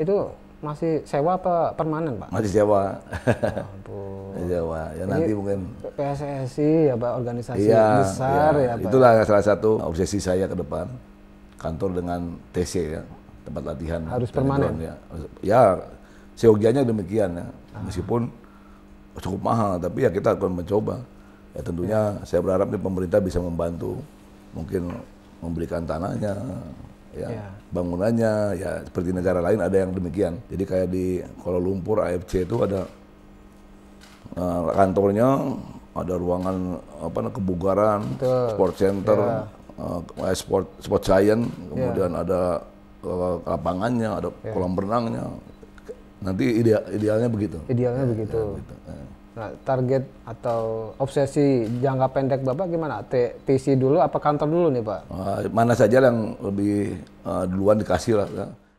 itu masih sewa apa permanen pak? Masih sewa. Oh, masih sewa. Ya Jadi, nanti mungkin PSSI ya pak organisasi iya, besar iya. ya pak. Ya. Itulah salah satu obsesi saya ke depan kantor dengan TC ya tempat latihan. Harus permanen. ya. ya seogianya demikian ya. Ah. Meskipun cukup mahal tapi ya kita akan mencoba. Ya tentunya ya. saya berharap nih pemerintah bisa membantu mungkin memberikan tanahnya, ya. Yeah. Bangunannya ya seperti negara lain ada yang demikian. Jadi kayak di Kuala Lumpur AFC itu ada uh, kantornya, ada ruangan apa kebugaran, Betul. sport center, yeah. Ya. uh, eh, sport sport giant, kemudian yeah. ada uh, lapangannya, ada yeah. kolam renangnya. Nanti ide, idealnya begitu. Idealnya ya, begitu. Ya, gitu. Nah, target atau obsesi jangka pendek Bapak gimana? TC dulu apa kantor dulu nih Pak? Uh, mana saja yang lebih uh, duluan dikasih lah. Ya.